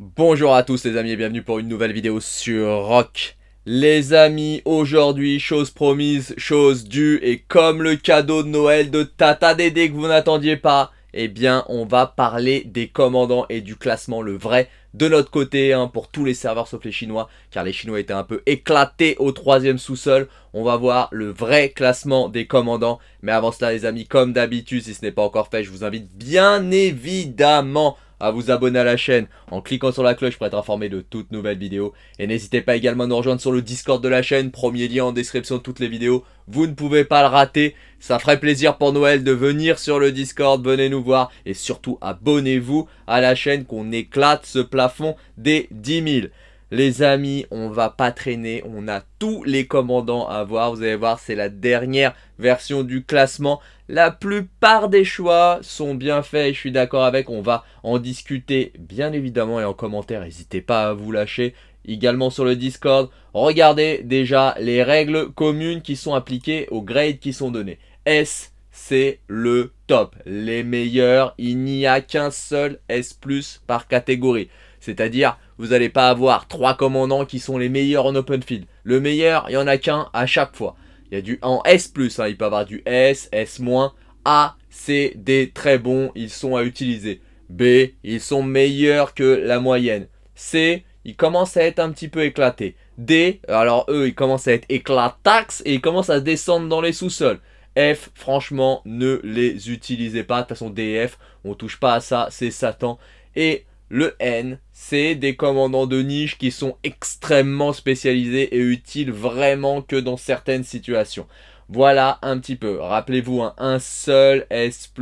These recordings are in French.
Bonjour à tous les amis et bienvenue pour une nouvelle vidéo sur Rock. Les amis, aujourd'hui, chose promise, chose due, et comme le cadeau de Noël de Tata Dédé que vous n'attendiez pas, eh bien, on va parler des commandants et du classement, le vrai, de notre côté hein, pour tous les serveurs sauf les Chinois, car les Chinois étaient un peu éclatés au troisième sous-sol. On va voir le vrai classement des commandants. Mais avant cela, les amis, comme d'habitude, si ce n'est pas encore fait, je vous invite bien évidemment à vous abonner à la chaîne en cliquant sur la cloche pour être informé de toutes nouvelles vidéos. Et n'hésitez pas également à nous rejoindre sur le Discord de la chaîne, premier lien en description de toutes les vidéos. Vous ne pouvez pas le rater, ça ferait plaisir pour Noël de venir sur le Discord, venez nous voir. Et surtout abonnez-vous à la chaîne qu'on éclate ce plafond des 10 000. Les amis, on va pas traîner, on a tous les commandants à voir. Vous allez voir, c'est la dernière version du classement. La plupart des choix sont bien faits, je suis d'accord avec. On va en discuter bien évidemment et en commentaire, n'hésitez pas à vous lâcher. Également sur le Discord, regardez déjà les règles communes qui sont appliquées aux grades qui sont donnés. S, c'est le top, les meilleurs. Il n'y a qu'un seul S+, par catégorie. C'est-à-dire, vous n'allez pas avoir trois commandants qui sont les meilleurs en open field. Le meilleur, il n'y en a qu'un à chaque fois. Il y a du en S+, hein. il peut avoir du S, S-, A, C, D, très bons, ils sont à utiliser. B, ils sont meilleurs que la moyenne. C, ils commencent à être un petit peu éclatés. D, alors eux, ils commencent à être éclatax et ils commencent à descendre dans les sous-sols. F, franchement, ne les utilisez pas. De toute façon, D et F, on touche pas à ça, c'est Satan. Et le N, c'est des commandants de niche qui sont extrêmement spécialisés et utiles vraiment que dans certaines situations. Voilà un petit peu. Rappelez-vous, un seul S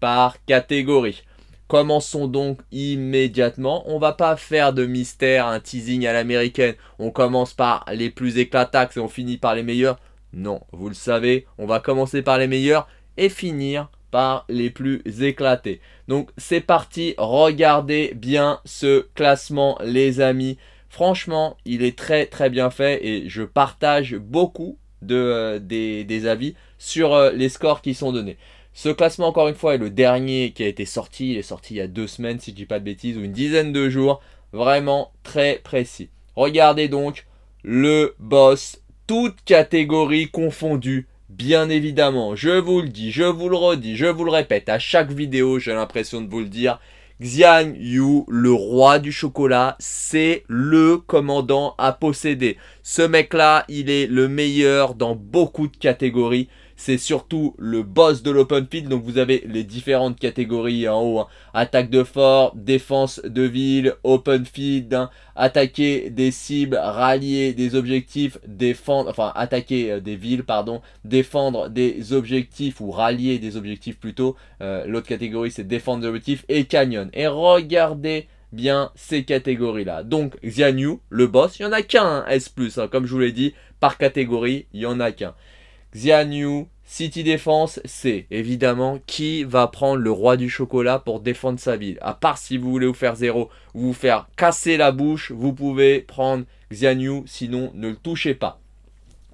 par catégorie. Commençons donc immédiatement. On va pas faire de mystère, un teasing à l'américaine. On commence par les plus éclatants et on finit par les meilleurs. Non, vous le savez, on va commencer par les meilleurs et finir les plus éclatés. Donc c'est parti, regardez bien ce classement les amis. Franchement, il est très très bien fait et je partage beaucoup de, euh, des, avis sur euh, les scores qui sont donnés. Ce classement, encore une fois, est le dernier qui a été sorti. Il est sorti il y a deux semaines, si je dis pas de bêtises, ou une dizaine de jours. Vraiment très précis. Regardez donc le boss, toutes catégories confondues, Bien évidemment, je vous le dis, je vous le redis, je vous le répète, à chaque vidéo, j'ai l'impression de vous le dire, Xiang Yu, le roi du chocolat, c'est le commandant à posséder. Ce mec-là, il est le meilleur dans beaucoup de catégories c'est surtout le boss de l'open field. Donc vous avez les différentes catégories hein, en haut. Hein. Attaque de fort, défense de ville, open field, hein. attaquer des cibles, rallier des objectifs, défendre, enfin attaquer euh, des villes, pardon, défendre des objectifs ou rallier des objectifs plutôt. Euh, l'autre catégorie c'est défendre des objectifs et canyon. Et regardez bien ces catégories-là. Donc Xianyu, le boss, il n'y en a qu'un S+, hein, comme je vous l'ai dit, par catégorie, il n'y en a qu'un. Xianyu, City Defense, c'est évidemment qui va prendre le roi du chocolat pour défendre sa ville. À part si vous voulez vous faire zéro, vous faire casser la bouche, vous pouvez prendre Xianyu, sinon ne le touchez pas.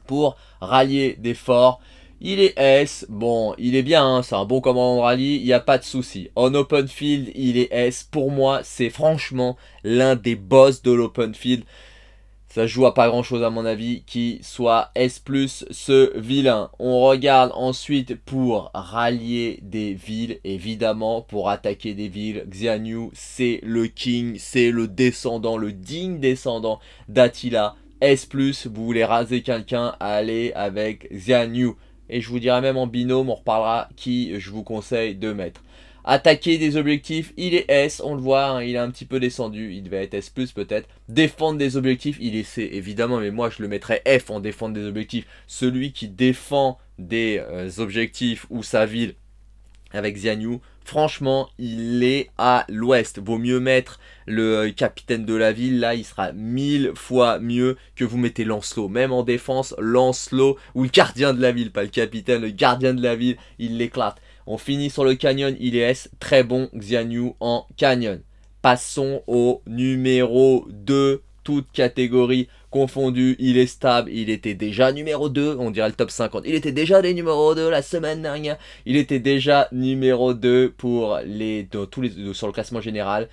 Pour rallier des forts, il est S, bon, il est bien, hein, c'est un bon commandant rallye, il n'y a pas de souci. En open field, il est S. Pour moi, c'est franchement l'un des boss de l'open field. Ça joue à pas grand chose à mon avis qui soit S plus ce vilain. On regarde ensuite pour rallier des villes, évidemment pour attaquer des villes. Xianyu c'est le king, c'est le descendant, le digne descendant d'Attila. S plus, vous voulez raser quelqu'un, allez avec Xianyu. Et je vous dirai même en binôme, on reparlera qui je vous conseille de mettre attaquer des objectifs, il est S, on le voit, hein, il est un petit peu descendu, il devait être S+, peut-être. Défendre des objectifs, il est C, évidemment, mais moi je le mettrais F en défendre des objectifs. Celui qui défend des euh, objectifs ou sa ville avec Xianyu, franchement, il est à l'ouest. Vaut mieux mettre le euh, capitaine de la ville, là, il sera mille fois mieux que vous mettez Lancelot. Même en défense, Lancelot, ou le gardien de la ville, pas le capitaine, le gardien de la ville, il l'éclate. On finit sur le Canyon il est Très bon Xianyu en Canyon. Passons au numéro 2, toute catégorie confondues, il est stable, il était déjà numéro 2, on dirait le top 50. Il était déjà des numéros 2 la semaine dernière, il était déjà numéro 2 pour les, tous les, sur le classement général.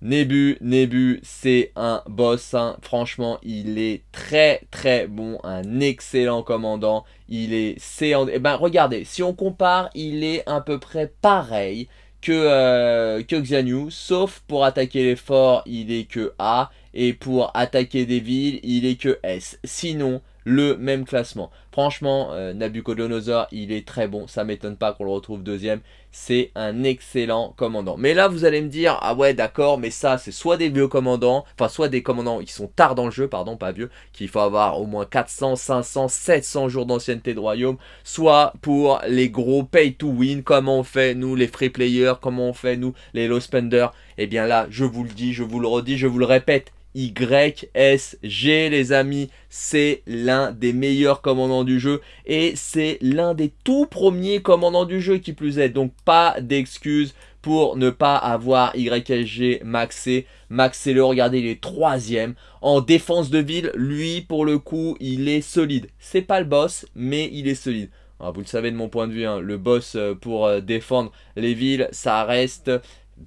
Nebu, Nebu, c'est un boss. Hein. Franchement, il est très très bon, un excellent commandant. Il est, c'est, eh ben regardez, si on compare, il est à peu près pareil que euh, que Xianyu, sauf pour attaquer les forts, il est que A, et pour attaquer des villes, il est que S. Sinon, le même classement. Franchement, euh, Nabucodonosor, il est très bon. Ça m'étonne pas qu'on le retrouve deuxième. C'est un excellent commandant. Mais là, vous allez me dire, ah ouais, d'accord, mais ça, c'est soit des vieux commandants, enfin, soit des commandants qui sont tard dans le jeu, pardon, pas vieux, qu'il faut avoir au moins 400, 500, 700 jours d'ancienneté de royaume, soit pour les gros pay to win, comment on fait, nous, les free players, comment on fait, nous, les low spenders. Eh bien là, je vous le dis, je vous le redis, je vous le répète, YSG les amis, c'est l'un des meilleurs commandants du jeu et c'est l'un des tout premiers commandants du jeu qui plus est. Donc pas d'excuses pour ne pas avoir YSG maxé. Maxé le regardez, il est troisième. En défense de ville, lui pour le coup, il est solide. C'est pas le boss, mais il est solide. Ah, vous le savez de mon point de vue, hein. le boss euh, pour euh, défendre les villes, ça reste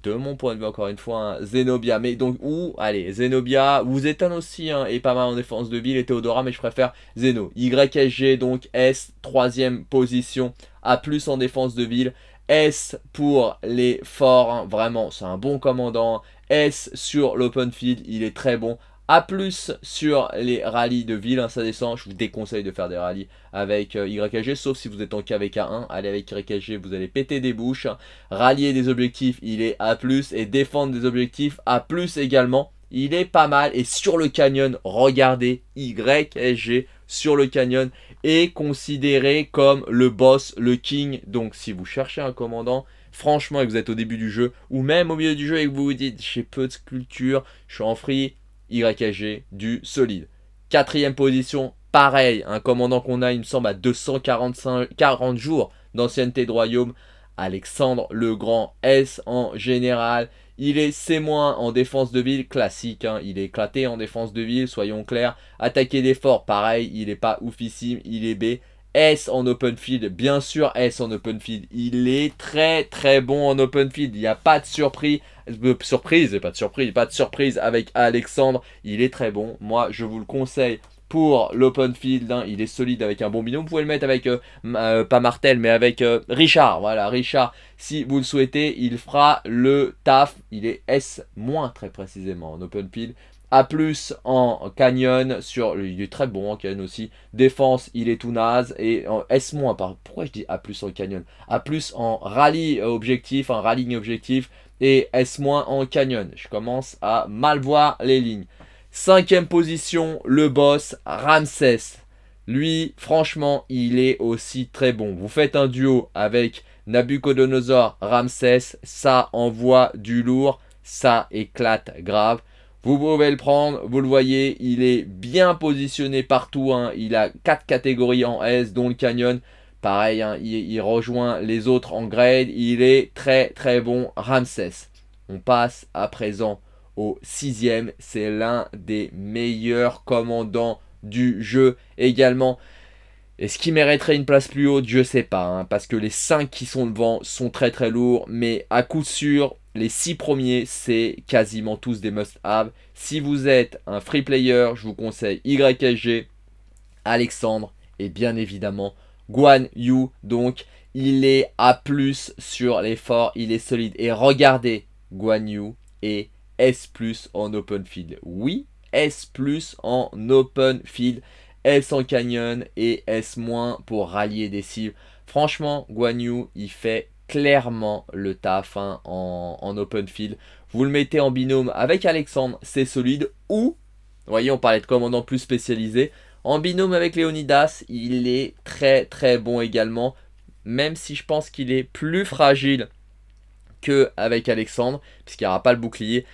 de mon point de vue encore une fois, hein, Zenobia, mais donc ou allez Zenobia êtes un aussi hein, et pas mal en défense de ville et Théodora, mais je préfère Zeno. YSG donc S troisième position à plus en défense de ville. S pour les forts, hein, vraiment c'est un bon commandant. S sur l'open field, il est très bon. A plus sur les rallyes de ville, hein, ça descend. Je vous déconseille de faire des rallyes avec euh, YSG, sauf si vous êtes en KVK1. Allez avec YSG, vous allez péter des bouches. Rallier des objectifs, il est A plus. Et défendre des objectifs, A plus également. Il est pas mal. Et sur le canyon, regardez YSG sur le canyon est considéré comme le boss, le king. Donc si vous cherchez un commandant, franchement, et que vous êtes au début du jeu, ou même au milieu du jeu et que vous vous dites, j'ai peu de culture, je suis en free, YSG du solide. Quatrième position, pareil, un commandant qu'on a, il me semble, à 245 jours d'ancienneté de royaume. Alexandre le Grand S en général. Il est C- en défense de ville, classique. Hein. Il est éclaté en défense de ville, soyons clairs. Attaquer des forts, pareil, il n'est pas oufissime, il est B. S en open field, bien sûr, S en open field, il est très très bon en open field. Il n'y a pas de surprise, surprise, pas de surprise, pas de surprise avec Alexandre. Il est très bon. Moi, je vous le conseille pour l'open field. Hein. il est solide avec un bon binôme. Vous pouvez le mettre avec, euh, euh, pas Martel, mais avec euh, Richard. Voilà, Richard, si vous le souhaitez, il fera le taf. Il est S- très précisément en open field. A plus en Canyon, sur, il est très bon en Canyon aussi. Défense, il est tout naze. Et en S-, pourquoi je dis A plus en Canyon A plus en rallye objectif, en rallying objectif. Et S- en Canyon. Je commence à mal voir les lignes. Cinquième position, le boss Ramsès. Lui, franchement, il est aussi très bon. Vous faites un duo avec Nabucodonosor, Ramsès, ça envoie du lourd, ça éclate grave. Vous pouvez le prendre, vous le voyez, il est bien positionné partout. Hein. Il a quatre catégories en S, dont le Canyon. Pareil, hein, il, il, rejoint les autres en grade. Il est très très bon Ramsès. On passe à présent au sixième. C'est l'un des meilleurs commandants du jeu également. Est-ce qu'il mériterait une place plus haute Je sais pas, hein, parce que les 5 qui sont devant sont très très lourds, mais à coup sûr, les 6 premiers, c'est quasiment tous des must-have. Si vous êtes un free player, je vous conseille YSG, Alexandre et bien évidemment Guan Yu. Donc, il est à plus sur l'effort, il est solide. Et regardez, Guan Yu et S en open field. Oui, S en open field. S en canyon et S- pour rallier des cibles. Franchement, Guanyu, il fait clairement le taf hein, en, en, open field. Vous le mettez en binôme avec Alexandre, c'est solide. Ou, voyez, on parlait de commandant plus spécialisé. En binôme avec Leonidas, il est très très bon également. Même si je pense qu'il est plus fragile qu'avec Alexandre, puisqu'il n'y aura pas le bouclier.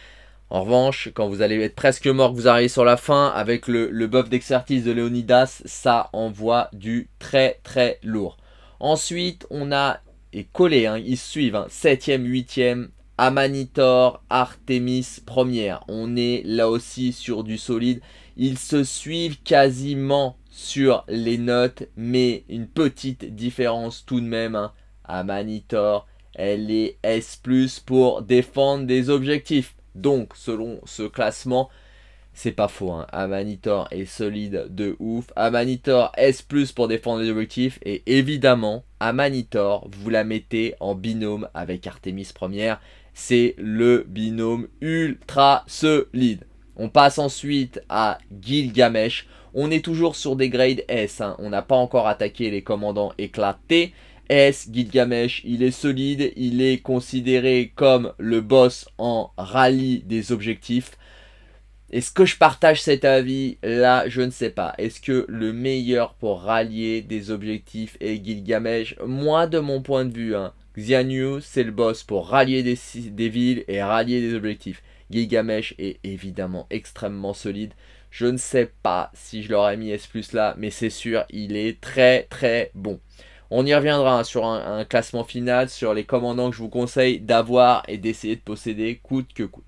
En revanche, quand vous allez être presque mort, que vous arrivez sur la fin, avec le, buff d'expertise de Leonidas, ça envoie du très très lourd. Ensuite, on a, et collé, hein, ils suivent, 7 e 8ème, Amanitor, Artemis, première. On est là aussi sur du solide. Ils se suivent quasiment sur les notes, mais une petite différence tout de même. Hein. Amanitor, elle est S+, pour défendre des objectifs. Donc, selon ce classement, c'est pas faux. Hein. Amanitor est solide de ouf. Amanitor S pour défendre les objectifs. Et évidemment, Amanitor, vous la mettez en binôme avec Artemis première. C'est le binôme ultra solide. On passe ensuite à Gilgamesh. On est toujours sur des grades S. Hein. On n'a pas encore attaqué les commandants éclatés. S, Gilgamesh, il est solide, il est considéré comme le boss en rallye des objectifs. Est-ce que je partage cet avis Là, je ne sais pas. Est-ce que le meilleur pour rallier des objectifs est Gilgamesh Moi, de mon point de vue, hein, Xianyu, c'est le boss pour rallier des, villes et rallier des objectifs. Gilgamesh est évidemment extrêmement solide. Je ne sais pas si je l'aurais mis S là, mais c'est sûr, il est très très bon. On y reviendra sur un, classement final, sur les commandants que je vous conseille d'avoir et d'essayer de posséder coûte que coûte.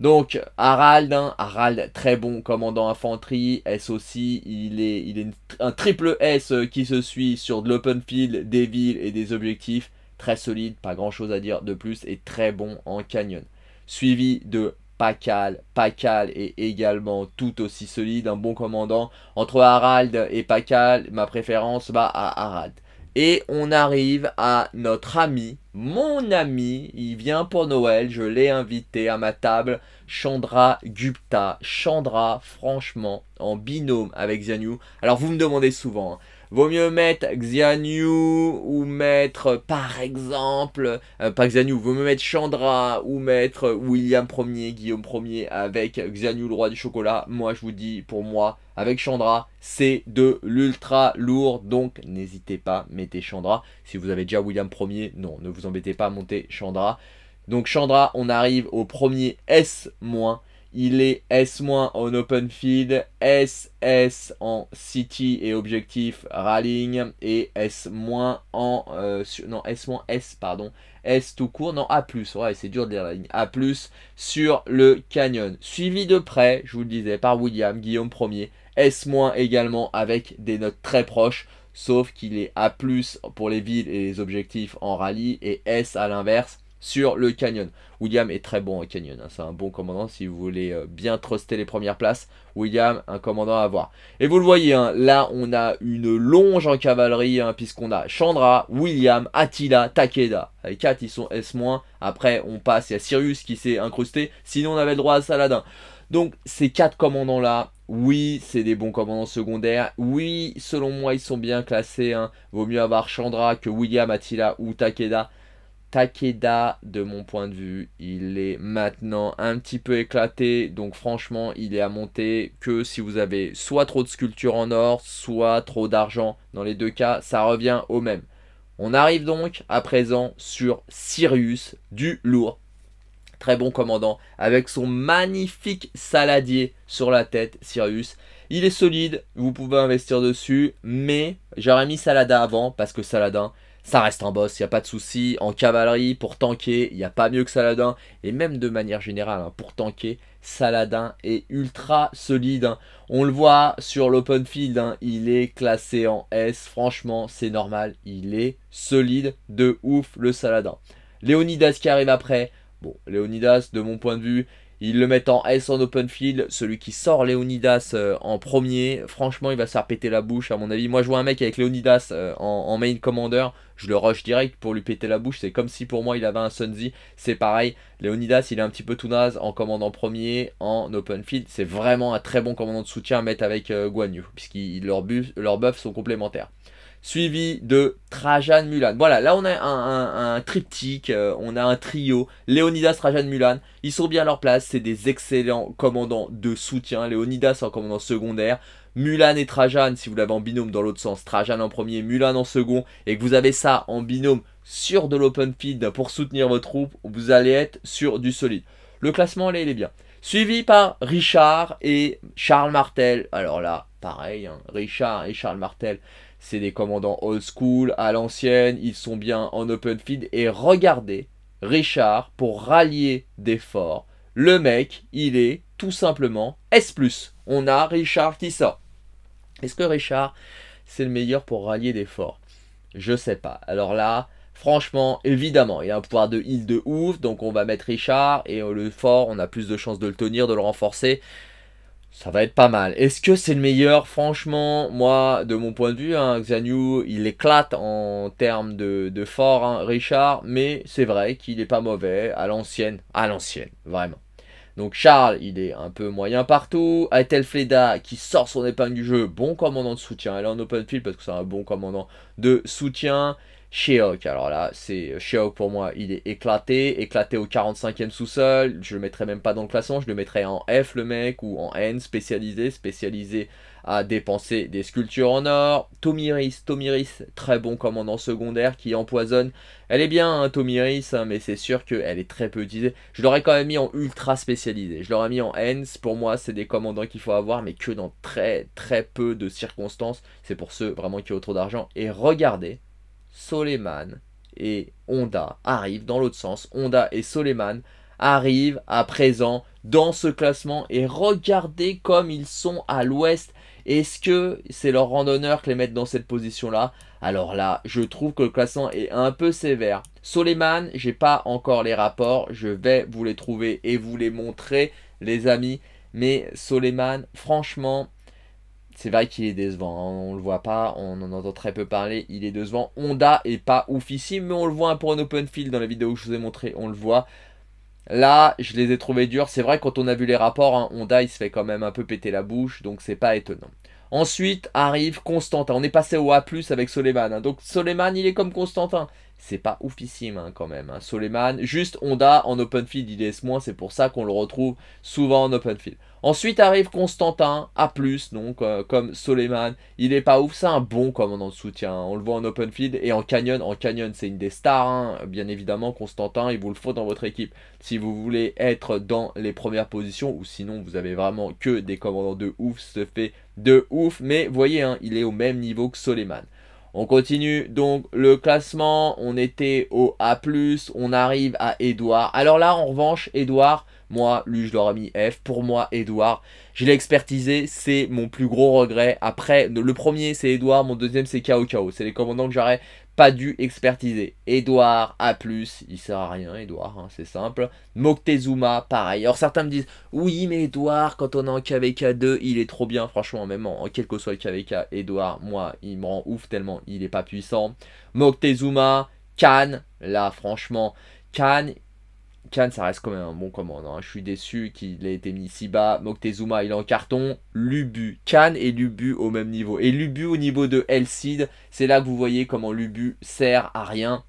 Donc Harald, hein, Harald très bon commandant infanterie, S aussi, il est, il est un triple S euh, qui se suit sur de l'open field, des villes et des objectifs. Très solide, pas grand chose à dire de plus et très bon en canyon. Suivi de Pacal. Pacal est également tout aussi solide, un bon commandant. Entre Harald et Pacal, ma préférence va à Harald. Et on arrive à notre ami, mon ami, il vient pour Noël, je l'ai invité à ma table, Chandra Gupta. Chandra, franchement, en binôme avec Xianyu. Alors vous me demandez souvent, hein, vaut mieux mettre Xianyu ou mettre, par exemple, euh, pas Xianyu, vaut mieux mettre Chandra ou mettre William Ier, Guillaume Ier avec Xianyu, le roi du chocolat. Moi, je vous dis, pour moi, avec Chandra, c'est de l'ultra lourd. Donc n'hésitez pas, mettez Chandra. Si vous avez déjà William premier, non, ne vous embêtez pas à monter Chandra. Donc Chandra, on arrive au premier S-. Il est S- en open field, S en city et objectif rallying et S- en euh, non S- S pardon, S tout court, non A+, ouais, c'est dur de lire la ligne, A+, sur le canyon. Suivi de près, je vous le disais, par William, Guillaume 1er, S- également avec des notes très proches, sauf qu'il est A+, pour les villes et les objectifs en rallye, et S à l'inverse sur le canyon. William est très bon au canyon, hein. c'est un bon commandant si vous voulez euh, bien truster les premières places. William, un commandant à voir. Et vous le voyez, hein, là on a une longe en cavalerie, hein, puisqu'on a Chandra, William, Attila, Takeda. Les 4 ils sont S-, après on passe, il y a Sirius qui s'est incrusté, sinon on avait le droit à Saladin. Donc ces quatre commandants là, oui, c'est des bons commandants secondaires. Oui, selon moi, ils sont bien classés. Hein. Vaut mieux avoir Chandra que William Attila ou Takeda. Takeda, de mon point de vue, il est maintenant un petit peu éclaté. Donc franchement, il est à monter que si vous avez soit trop de sculptures en or, soit trop d'argent. Dans les deux cas, ça revient au même. On arrive donc à présent sur Sirius du lourd très bon commandant, avec son magnifique saladier sur la tête, Sirius. Il est solide, vous pouvez investir dessus, mais j'aurais mis Saladin avant, parce que Saladin, ça reste un boss, il n'y a pas de souci. En cavalerie, pour tanker, il n'y a pas mieux que Saladin. Et même de manière générale, hein, pour tanker, Saladin est ultra solide. Hein. On le voit sur l'open field, hein, il est classé en S. Franchement, c'est normal, il est solide de ouf le Saladin. Léonidas qui arrive après, Bon, Leonidas, de mon point de vue, il le met en S en open field. Celui qui sort Leonidas euh, en premier, franchement, il va se faire péter la bouche, à mon avis. Moi, je vois un mec avec Leonidas euh, en, main commander. Je le rush direct pour lui péter la bouche. C'est comme si pour moi, il avait un Sunzi. C'est pareil. Leonidas, il est un petit peu tout naze en commandant premier, en open field. C'est vraiment un très bon commandant de soutien à mettre avec Guanyu euh, Guan Yu, puisque leurs buffs sont complémentaires suivi de Trajan Mulan. Voilà, là on a un, triptyque, euh, on a un trio, Leonidas, Trajan, Mulan, ils sont bien à leur place, c'est des excellents commandants de soutien, Leonidas en commandant secondaire, Mulan et Trajan, si vous l'avez en binôme dans l'autre sens, Trajan en premier, Mulan en second, et que vous avez ça en binôme sur de l'open feed pour soutenir vos troupes, vous allez être sur du solide. Le classement il est bien. Suivi par Richard et Charles Martel. Alors là, pareil, hein. Richard et Charles Martel. C'est des commandants old school, à l'ancienne, ils sont bien en open field. Et regardez, Richard, pour rallier des forts, le mec, il est tout simplement S. On a Richard qui sort. Est-ce que Richard, c'est le meilleur pour rallier des forts Je sais pas. Alors là, Franchement, évidemment, il y a un pouvoir de heal de ouf, donc on va mettre Richard, et euh, le fort, on a plus de chances de le tenir, de le renforcer. Ça va être pas mal. Est-ce que c'est le meilleur Franchement, moi, de mon point de vue, hein, Xanyu, il éclate en termes de, fort, hein, Richard, mais c'est vrai qu'il n'est pas mauvais à l'ancienne. À l'ancienne, vraiment. Donc Charles, il est un peu moyen partout. Aitel Fleda qui sort son épingle du jeu, bon commandant de soutien. Elle est en open field parce que c'est un bon commandant de soutien. Sheok, alors là, c'est euh, Sheok pour moi, il est éclaté, éclaté au 45e sous-sol, je le mettrais même pas dans le classement, je le mettrais en F le mec ou en N spécialisé, spécialisé à dépenser des sculptures en or. Tomiris, Tomiris, très bon commandant secondaire qui empoisonne. Elle est bien hein, Tomiris, hein, mais c'est sûr qu'elle est très peu utilisée. Je l'aurais quand même mis en ultra spécialisé, je l'aurais mis en N, pour moi c'est des commandants qu'il faut avoir, mais que dans très très peu de circonstances, c'est pour ceux vraiment qui ont trop d'argent. Et regardez, Soleiman et Honda arrivent dans l'autre sens. Honda et Soleiman arrivent à présent dans ce classement et regardez comme ils sont à l'ouest. Est-ce que c'est leur randonneur qui les mettent dans cette position-là Alors là, je trouve que le classement est un peu sévère. Soleiman, j'ai pas encore les rapports, je vais vous les trouver et vous les montrer, les amis. Mais Soleiman, franchement, c'est vrai qu'il est décevant. Hein. On le voit pas, on en entend très peu parler. Il est décevant. Honda est pas ouf ici, mais on le voit pour un open field dans la vidéo que je vous ai montré. On le voit. Là, je les ai trouvés durs. C'est vrai, quand on a vu les rapports, hein, Honda, il se fait quand même un peu péter la bouche, donc c'est pas étonnant. Ensuite arrive Constantin. On est passé au A+, avec Soleiman. Hein. Donc Soleiman, il est comme Constantin c'est pas oufissime hein, quand même. Hein. Soleiman, juste Honda en open field, il est moins, c'est pour ça qu'on le retrouve souvent en open field. Ensuite arrive Constantin, A+, donc euh, comme Soleiman, il est pas ouf, c'est un bon commandant de soutien, hein. on le voit en open field et en canyon, en canyon c'est une des stars, hein. bien évidemment Constantin, il vous le faut dans votre équipe si vous voulez être dans les premières positions ou sinon vous avez vraiment que des commandants de ouf, se fait de ouf, mais voyez, il est au même niveau que Soleiman. On continue donc le classement. On était au A+, on arrive à Edouard. Alors là, en revanche, Edouard, moi, lui, je l'aurais mis F. Pour moi, Edouard, je l'ai expertisé, c'est mon plus gros regret. Après, le premier, c'est Edouard, mon deuxième, c'est Kao Kao. C'est les commandants que j'aurais pas dû expertiser. Edouard, A+, il sert à rien, Edouard, hein, c'est simple. Moctezuma, pareil. Alors certains me disent, oui, mais Edouard, quand on est en KVK2, il est trop bien, franchement, même en, quel que soit le KVK, Edouard, moi, il me rend ouf tellement il n'est pas puissant. Moctezuma, Khan, là, franchement, Khan, Khan, ça reste quand même un bon commandant. Hein. Je suis déçu qu'il ait été mis si bas. Moctezuma, il est en carton. Lubu. Khan et Lubu au même niveau. Et Lubu au niveau de Cid, c'est là que vous voyez comment Lubu sert à rien.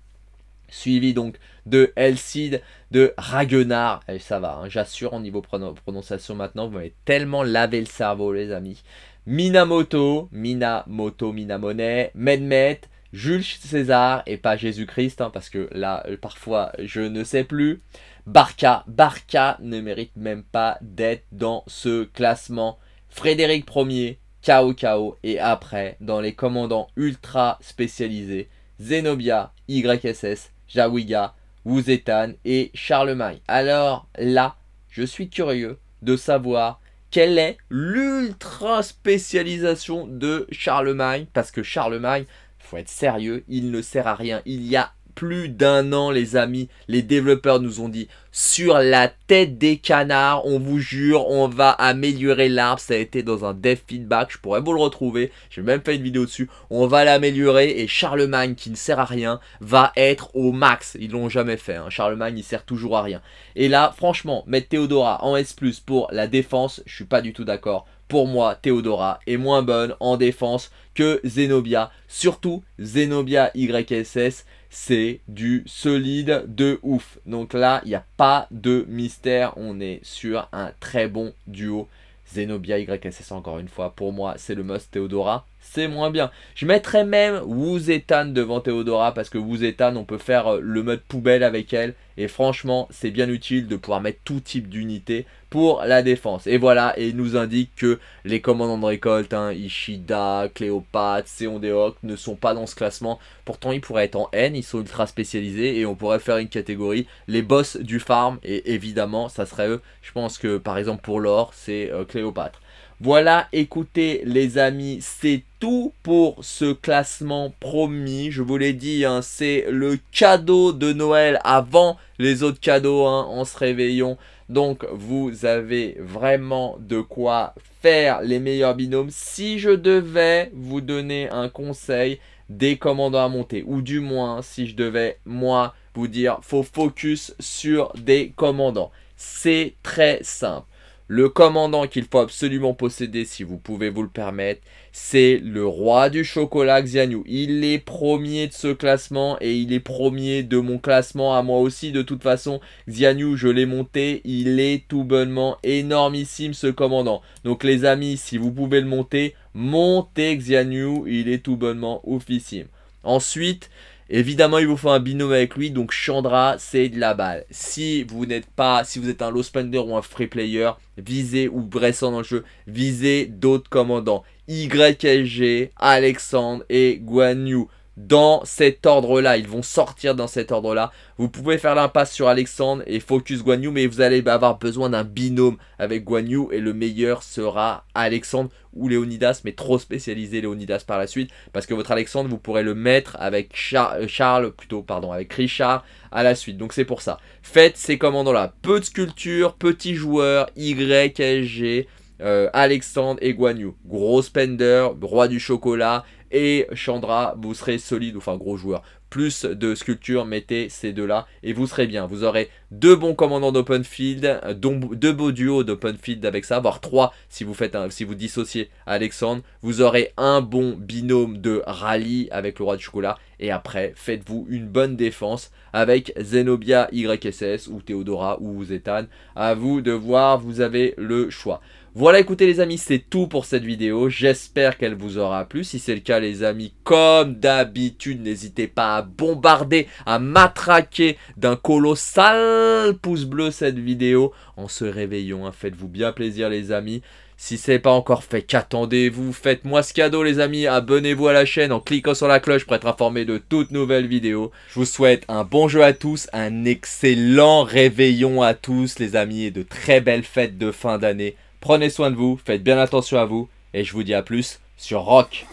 Suivi donc de Cid, de Raguenard. Et eh, ça va, hein, j'assure en niveau prononciation maintenant. Vous m'avez tellement lavé le cerveau, les amis. Minamoto, Minamoto, Minamone, Medmet, Jules César et pas Jésus-Christ, hein, parce que là, euh, parfois, je ne sais plus. Barca, Barca ne mérite même pas d'être dans ce classement. Frédéric Ier, KO KO, et après, dans les commandants ultra spécialisés, Zenobia, YSS, Jawiga, Wuzetan et Charlemagne. Alors là, je suis curieux de savoir quelle est l'ultra spécialisation de Charlemagne, parce que Charlemagne faut être sérieux, il ne sert à rien. Il y a plus d'un an, les amis, les développeurs nous ont dit sur la tête des canards, on vous jure, on va améliorer l'arbre. Ça a été dans un dev feedback, je pourrais vous le retrouver. J'ai même fait une vidéo dessus. On va l'améliorer et Charlemagne, qui ne sert à rien, va être au max. Ils l'ont jamais fait. Hein. Charlemagne, il sert toujours à rien. Et là, franchement, mettre Théodora en S+ pour la défense, je suis pas du tout d'accord pour moi, Théodora est moins bonne en défense que Zenobia. Surtout, Zenobia YSS, c'est du solide de ouf. Donc là, il n'y a pas de mystère. On est sur un très bon duo. Zenobia YSS, encore une fois, pour moi, c'est le must Théodora c'est moins bien. Je mettrais même Wuzetan devant Théodora parce que Wuzetan on peut faire euh, le mode poubelle avec elle. Et franchement, c'est bien utile de pouvoir mettre tout type d'unité pour la défense. Et voilà, et il nous indique que les commandants de récolte, hein, Ishida, Cléopâtre, Seondeok, ne sont pas dans ce classement. Pourtant, ils pourraient être en N, ils sont ultra spécialisés et on pourrait faire une catégorie les boss du farm. Et évidemment, ça serait eux. Je pense que par exemple pour l'or, c'est euh, Cléopâtre. Voilà, écoutez les amis, c'est tout pour ce classement promis. Je vous l'ai dit, hein, c'est le cadeau de Noël avant les autres cadeaux hein, en se réveillant. Donc vous avez vraiment de quoi faire les meilleurs binômes. Si je devais vous donner un conseil des commandants à monter, ou du moins si je devais moi vous dire, faut focus sur des commandants. C'est très simple. Le commandant qu'il faut absolument posséder si vous pouvez vous le permettre, c'est le roi du chocolat Xianyu. Il est premier de ce classement et il est premier de mon classement à moi aussi de toute façon. Xianyu, je l'ai monté, il est tout bonnement énormissime ce commandant. Donc les amis, si vous pouvez le monter, montez Xianyu, il est tout bonnement oufissime. Ensuite, Évidemment, il vous faut un binôme avec lui, donc Chandra, c'est de la balle. Si vous n'êtes pas, si vous êtes un low spender ou un free player, visez ou bressant dans le jeu, visez d'autres commandants. YSG, Alexandre et Guan Yu dans cet ordre-là. Ils vont sortir dans cet ordre-là. Vous pouvez faire l'impasse sur Alexandre et focus Guan mais vous allez avoir besoin d'un binôme avec Guan et le meilleur sera Alexandre ou Léonidas, mais trop spécialisé Léonidas par la suite, parce que votre Alexandre, vous pourrez le mettre avec euh, Charles, plutôt, pardon, avec Richard à la suite. Donc c'est pour ça. Faites ces commandants-là. Peu de sculpture, petits joueurs, YSG. Euh, Alexandre et Guanyu. Gros spender, roi du chocolat. Et Chandra, vous serez solide, enfin gros joueur. Plus de sculptures, mettez ces deux-là et vous serez bien. Vous aurez deux bons commandants d'open field, deux beaux duos d'open field avec ça, voire trois si vous faites si vous dissociez Alexandre. Vous aurez un bon binôme de rallye avec le roi du chocolat et après faites-vous une bonne défense avec Zenobia YSS ou Theodora ou Zetan. À vous de voir, vous avez le choix. Voilà, écoutez les amis, c'est tout pour cette vidéo. J'espère qu'elle vous aura plu. Si c'est le cas, les amis, comme d'habitude, n'hésitez pas à bombarder, à matraquer d'un colossal pouce bleu cette vidéo en se réveillant. Hein. Faites-vous bien plaisir, les amis. Si c'est pas encore fait, qu'attendez-vous Faites-moi ce cadeau les amis, abonnez-vous à la chaîne en cliquant sur la cloche pour être informé de toutes nouvelles vidéos. Je vous souhaite un bon jeu à tous, un excellent réveillon à tous les amis et de très belles fêtes de fin d'année. Prenez soin de vous, faites bien attention à vous, et je vous dis à plus sur Rock.